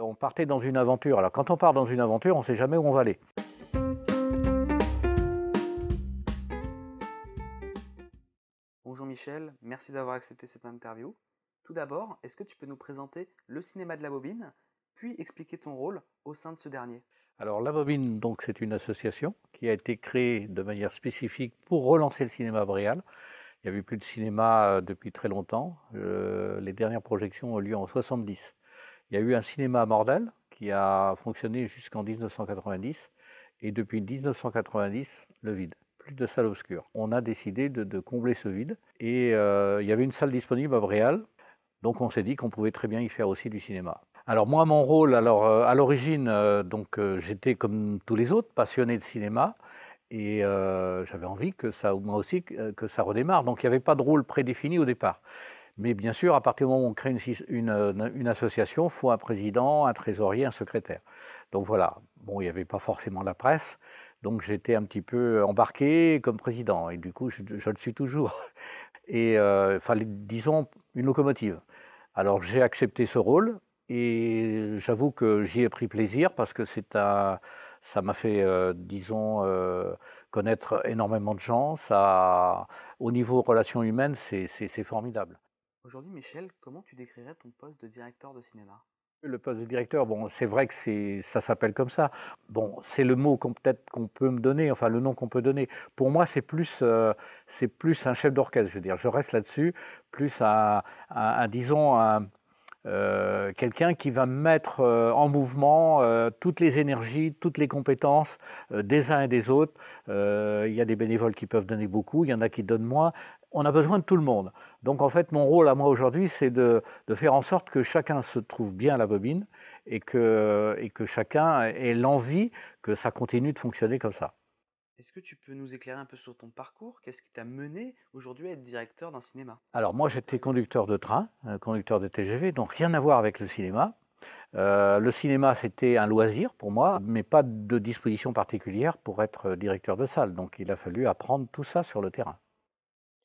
On partait dans une aventure. Alors quand on part dans une aventure, on ne sait jamais où on va aller. Bonjour Michel, merci d'avoir accepté cette interview. Tout d'abord, est-ce que tu peux nous présenter le cinéma de la bobine, puis expliquer ton rôle au sein de ce dernier Alors la bobine, donc, c'est une association qui a été créée de manière spécifique pour relancer le cinéma bréal. Il n'y avait plus de cinéma euh, depuis très longtemps. Euh, les dernières projections ont lieu en 70. Il y a eu un cinéma à Mordel qui a fonctionné jusqu'en 1990 et depuis 1990, le vide. Plus de salle obscure. On a décidé de, combler ce vide et euh, il y avait une salle disponible à Bréal, donc on s'est dit qu'on pouvait très bien y faire aussi du cinéma. Alors moi, mon rôle, alors euh, à l'origine, euh, donc j'étais comme tous les autres passionné de cinéma et j'avais envie que ça, moi aussi, que ça redémarre. Donc il n'y avait pas de rôle prédéfini au départ. Mais bien sûr, à partir du moment où on crée une, euh, une, association, il faut un président, un trésorier, un secrétaire. Donc voilà, bon, il n'y avait pas forcément la presse, donc j'étais un petit peu embarqué comme président, et du coup, je, le suis toujours. Et euh, fallait, disons, une locomotive. Alors j'ai accepté ce rôle, et j'avoue que j'y ai pris plaisir, parce que c'est un ça m'a fait, euh, disons, connaître énormément de gens. Ça, au niveau relations humaines, c'est formidable. Aujourd'hui, Michel, comment tu décrirais ton poste de directeur de cinéma le poste de directeur, bon, c'est vrai que c'est, ça s'appelle comme ça. Bon, c'est le mot qu'on peut-être qu'on peut me donner, enfin le nom qu'on peut donner. Pour moi, c'est plus, euh, c'est plus un chef d'orchestre. Je veux dire, je reste là-dessus, plus un, disons, euh, quelqu'un qui va mettre euh, en mouvement toutes les énergies, toutes les compétences des uns et des autres. Il y a des bénévoles qui peuvent donner beaucoup, il y en a qui donnent moins on a besoin de tout le monde. Donc en fait, mon rôle à moi aujourd'hui, c'est de, faire en sorte que chacun se trouve bien à la bobine et que, chacun ait l'envie que ça continue de fonctionner comme ça. Est-ce que tu peux nous éclairer un peu sur ton parcours Qu'est-ce qui t'a mené aujourd'hui à être directeur d'un cinéma Alors moi, j'étais conducteur de train, euh, conducteur de TGV, donc rien à voir avec le cinéma. Euh, le cinéma, c'était un loisir pour moi, mais pas de disposition particulière pour être euh, directeur de salle. Donc il a fallu apprendre tout ça sur le terrain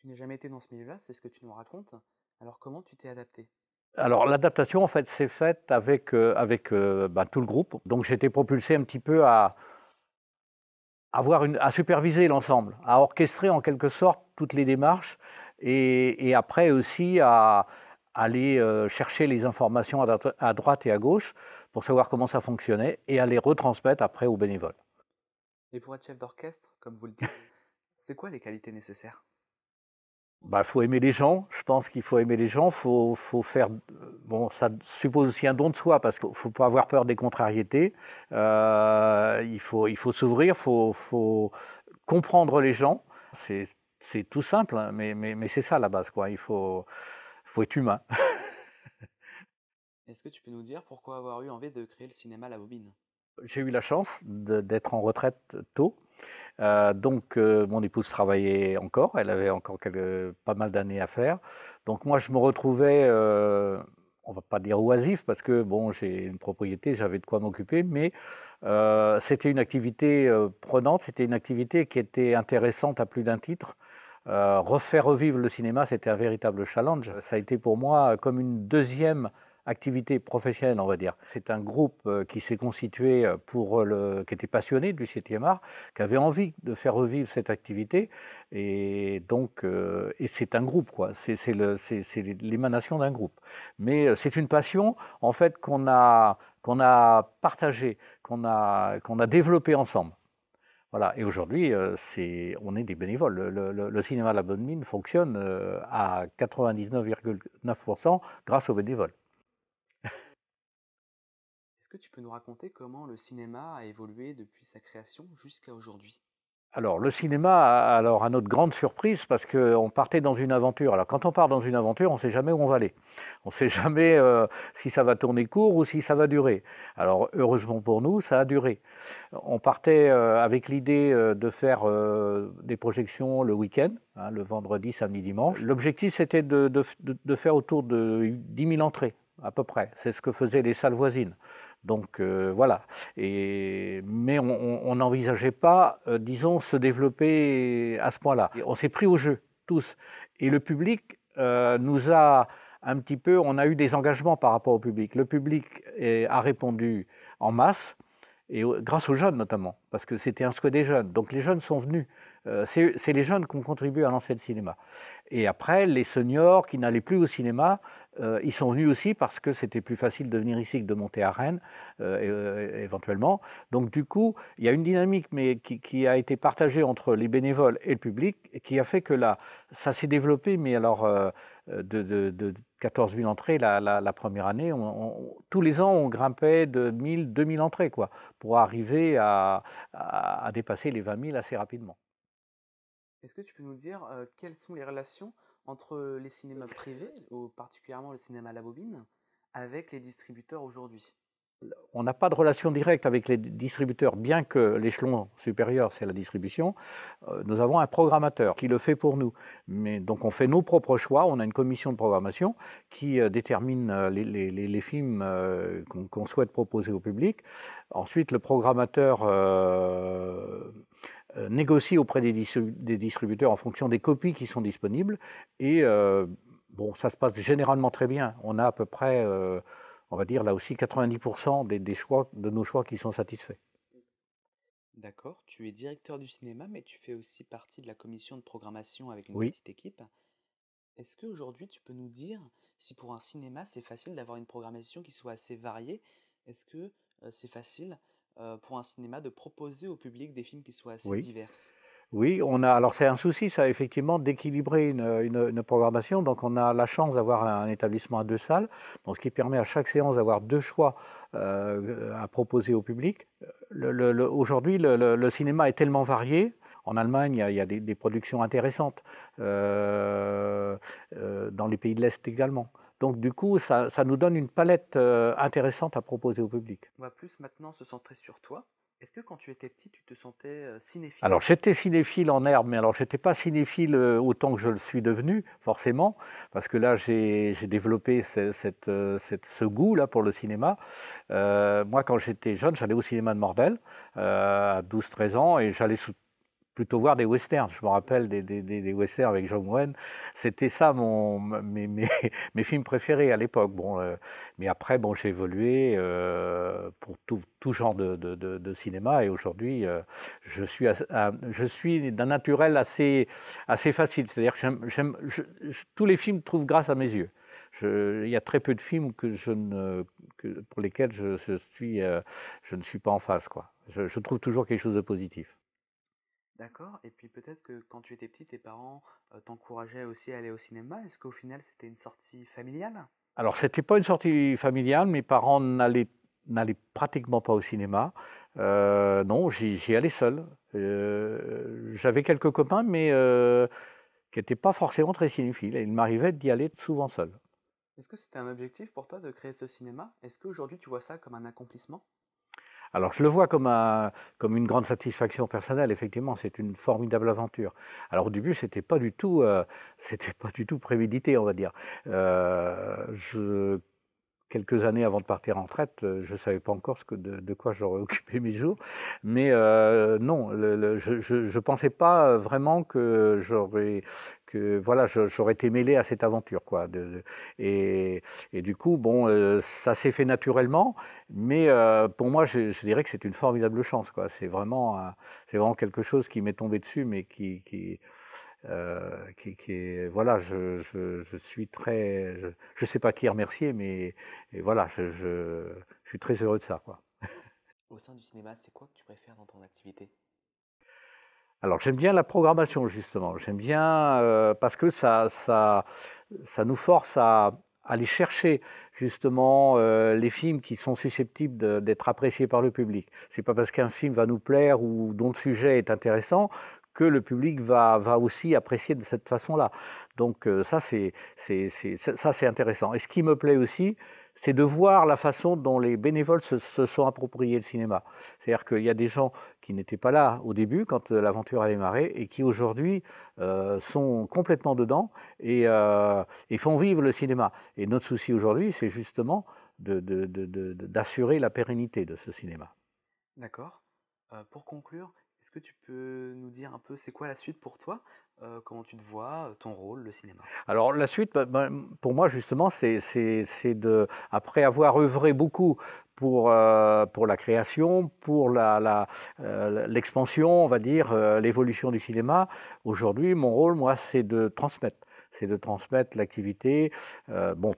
tu n'as jamais été dans ce milieu-là, c'est ce que tu nous racontes. Alors comment tu t'es adapté alors l'adaptation en fait s'est faite avec, euh, avec euh, bah, tout le groupe. Donc j'étais propulsé un petit peu à, une, à superviser l'ensemble, à orchestrer en quelque sorte toutes les démarches et, et après aussi à, aller euh, chercher les informations à, droite et à gauche pour savoir comment ça fonctionnait et à les retransmettre après aux bénévoles. Et pour être chef d'orchestre, comme vous le dites, c'est quoi les qualités nécessaires bah, faut aimer les gens. Je pense qu'il faut aimer les gens. Faut, faut faire. Bon, ça suppose aussi un don de soi parce qu'il faut pas avoir peur des contrariétés. Euh, il faut, il faut s'ouvrir. Faut, faut comprendre les gens. C'est, tout simple, hein, mais, mais, mais c'est ça la base, quoi. Il faut, faut être humain. Est-ce que tu peux nous dire pourquoi avoir eu envie de créer le cinéma à la bobine j'ai eu la chance d'être en retraite tôt. Euh, donc euh, mon épouse travaillait encore, elle avait encore pas mal d'années à faire. Donc moi je me retrouvais, euh, on va pas dire oisif parce que bon j'ai une propriété, j'avais de quoi m'occuper, mais euh, c'était une activité prenante, c'était une activité qui était intéressante à plus d'un titre. refaire revivre le cinéma, c'était un véritable challenge. Ça a été pour moi comme une deuxième activité professionnelle, on va dire. C'est un groupe euh, qui s'est constitué euh, pour euh, le, qui était passionné du 7e art, qui avait envie de faire revivre cette activité, et donc et c'est un groupe quoi. C'est l'émanation d'un groupe. Mais c'est une passion en fait qu'on a qu'on a partagée, qu'on a qu'on a développée ensemble. Voilà. Et aujourd'hui, c'est, on est des bénévoles. Le, cinéma de la bonne mine fonctionne à 99,9% grâce aux bénévoles que tu peux nous raconter comment le cinéma a évolué depuis sa création jusqu'à aujourd'hui alors, le cinéma, alors à notre grande surprise, parce qu'on partait dans une aventure. Alors, quand on part dans une aventure, on ne sait jamais où on va aller. On ne sait jamais euh, si ça va tourner court ou si ça va durer. Alors, heureusement pour nous, ça a duré. On partait euh, avec l'idée euh, de faire des projections le week-end, hein, le vendredi, samedi, dimanche. L'objectif, c'était de, de faire autour de 10 000 entrées, à peu près. C'est ce que faisaient les salles voisines. Donc euh, voilà. mais on n'envisageait pas, euh, disons, se développer à ce point-là. On s'est pris au jeu, tous. Et le public euh, nous a un petit peu, on a eu des engagements par rapport au public. Le public a répondu en masse, et grâce aux jeunes notamment, parce que c'était un souhait des jeunes. Donc les jeunes sont venus. Euh, c'est les jeunes qui ont contribué à lancer le cinéma. Et après, les seniors qui n'allaient plus au cinéma, euh, ils sont venus aussi parce que c'était plus facile de venir ici que de monter à Rennes, euh, éventuellement. Donc du coup, il y a une dynamique mais qui, a été partagée entre les bénévoles et le public, qui a fait que là, ça s'est développé, mais alors de, 14 000 entrées la, première année. tous les ans, on grimpait de 2 000 entrées, quoi, pour arriver à, à dépasser les 20 000 assez rapidement. Est-ce que tu peux nous dire quelles sont les relations entre les cinémas privés, ou particulièrement le cinéma à la bobine, avec les distributeurs aujourd'hui on n'a pas de relation directe avec les distributeurs, bien que l'échelon supérieur, c'est la distribution. Nous avons un programmateur qui le fait pour nous. Mais, donc on fait nos propres choix, on a une commission de programmation qui détermine les, films qu'on souhaite proposer au public. Ensuite, le programmateur... Euh, négocie auprès des, distributeurs en fonction des copies qui sont disponibles. Et euh, bon, ça se passe généralement très bien. On a à peu près, euh, on va dire là aussi, 90% des, choix, de nos choix qui sont satisfaits. D'accord. Tu es directeur du cinéma, mais tu fais aussi partie de la commission de programmation avec une petite équipe. Est-ce qu'aujourd'hui, tu peux nous dire si pour un cinéma, c'est facile d'avoir une programmation qui soit assez variée Est-ce que c'est facile euh, pour un cinéma de proposer au public des films qui soient assez oui. divers. Oui, on a, alors c'est un souci, ça, effectivement, d'équilibrer une, programmation. Donc, on a la chance d'avoir un, établissement à deux salles, donc ce qui permet à chaque séance d'avoir deux choix euh, à proposer au public. Aujourd'hui, le, cinéma est tellement varié en Allemagne, il y a, des, productions intéressantes, euh, dans les pays de l'Est également. Donc du coup, ça, nous donne une palette euh, intéressante à proposer au public. On va plus maintenant se centrer sur toi. Est-ce que quand tu étais petit, tu te sentais euh, cinéphile Alors j'étais cinéphile en herbe, mais alors j'étais pas cinéphile euh, autant que je le suis devenu, forcément, parce que là j'ai développé cette, cette, ce goût là pour le cinéma. moi, quand j'étais jeune, j'allais au cinéma de Mordel à 12-13 ans et j'allais plutôt voir des westerns. Je me rappelle des, des, westerns avec John Wayne. C'était ça mon, mes, mes, films préférés à l'époque. Bon, euh, mais après, bon, j'ai évolué euh, pour tout, tout genre de, cinéma et aujourd'hui, euh, je suis, je suis d'un naturel assez, assez facile. C'est-à-dire que tous les films trouvent grâce à mes yeux. il y a très peu de films que je ne, pour lesquels je, suis, je ne suis pas en phase. Quoi. je trouve toujours quelque chose de positif. D'accord. Et puis peut-être que quand tu étais petit, tes parents euh, t'encourageaient aussi à aller au cinéma. Est-ce qu'au final, c'était une sortie familiale Alors, c'était pas une sortie familiale. Mes parents n'allaient pratiquement pas au cinéma. Euh, non, j'y allais seul. Euh, j'avais quelques copains, mais qui n'étaient pas forcément très cinéphiles. Et il m'arrivait d'y aller souvent seul. Est-ce que c'était un objectif pour toi de créer ce cinéma Est-ce qu'aujourd'hui tu vois ça comme un accomplissement alors je le vois comme, une grande satisfaction personnelle, effectivement, c'est une formidable aventure. Alors au début, c'était pas du tout, euh, c'était pas du tout prémédité, on va dire. Euh, quelques années avant de partir en retraite, euh, je ne savais pas encore de, quoi j'aurais occupé mes jours. Mais non, je ne pensais pas vraiment que j'aurais voilà, j'aurais été mêlé à cette aventure, quoi. et, du coup, bon, euh, ça s'est fait naturellement, mais euh, pour moi, je, dirais que c'est une formidable chance, quoi. C'est vraiment, c'est vraiment quelque chose qui m'est tombé dessus, mais qui, qui, euh, qui, voilà, je, je, suis très, je, sais pas qui remercier, mais voilà, je, suis très heureux de ça, quoi. Au sein du cinéma, c'est quoi que tu préfères dans ton activité alors j'aime bien la programmation justement, j'aime bien euh, parce que ça, ça, ça nous force à, aller chercher justement euh, les films qui sont susceptibles d'être appréciés par le public. C'est pas parce qu'un film va nous plaire ou dont le sujet est intéressant que le public va, va aussi apprécier de cette façon-là. Donc euh, ça c'est ça c'est intéressant. Et ce qui me plaît aussi, c'est de voir la façon dont les bénévoles se, se sont appropriés le cinéma. C'est-à-dire qu'il y a des gens qui n'étaient pas là au début quand euh, l'aventure a démarré et qui aujourd'hui euh, sont complètement dedans euh, et, font vivre le cinéma. Et notre souci aujourd'hui, c'est justement d'assurer la pérennité de ce cinéma. D'accord. pour conclure, que tu peux nous dire un peu c'est quoi la suite pour toi euh, Comment tu te vois, euh, ton rôle, le cinéma Alors la suite, bah, bah, pour moi justement, c'est de, après avoir œuvré beaucoup pour, euh, pour la création, pour l'expansion, la, on va dire, l'évolution du cinéma, aujourd'hui mon rôle, moi, c'est de transmettre c'est de transmettre l'activité, bon,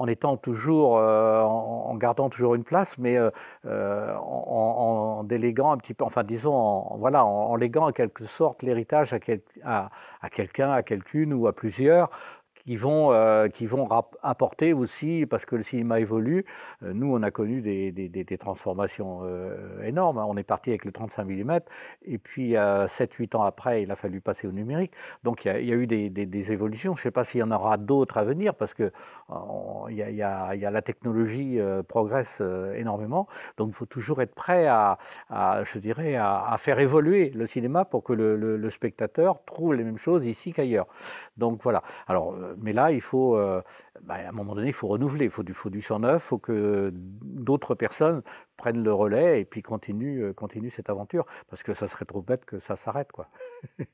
en étant toujours, euh, en, gardant toujours une place, mais euh, euh, en, en, déléguant un petit peu, enfin disons, voilà, en, léguant en quelque sorte l'héritage à, à, à quelqu'un, à quelqu'une ou à plusieurs, qui vont, euh, qui vont apporter aussi, parce que le cinéma évolue. Euh, nous, on a connu des, des, des, transformations euh, énormes. Hein. On est parti avec le 35 mm, et puis 7-8 ans après, il a fallu passer au numérique. Donc, il y, a, eu des, évolutions. Je ne sais pas s'il y en aura d'autres à venir, parce que il y, y, a la technologie progresse énormément. Donc, il faut toujours être prêt à, à je dirais, à, faire évoluer le cinéma pour que le, le spectateur trouve les mêmes choses ici qu'ailleurs. Donc, voilà. Alors, mais là, il faut, euh, bah, à un moment donné, il faut renouveler, il faut du, faut du sang neuf, il faut que d'autres personnes prennent le relais et puis euh, continuent, cette aventure, parce que ça serait trop bête que ça s'arrête. quoi.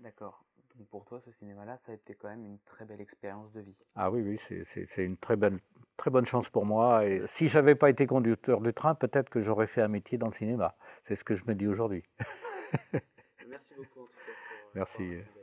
D'accord. Pour toi, ce cinéma-là, ça a été quand même une très belle expérience de vie. Ah oui, oui, c'est une très bonne, très bonne chance pour moi. Et si j'avais pas été conducteur de train, peut-être que j'aurais fait un métier dans le cinéma. C'est ce que je me dis aujourd'hui. Merci beaucoup. En tout cas, pour, euh, Merci.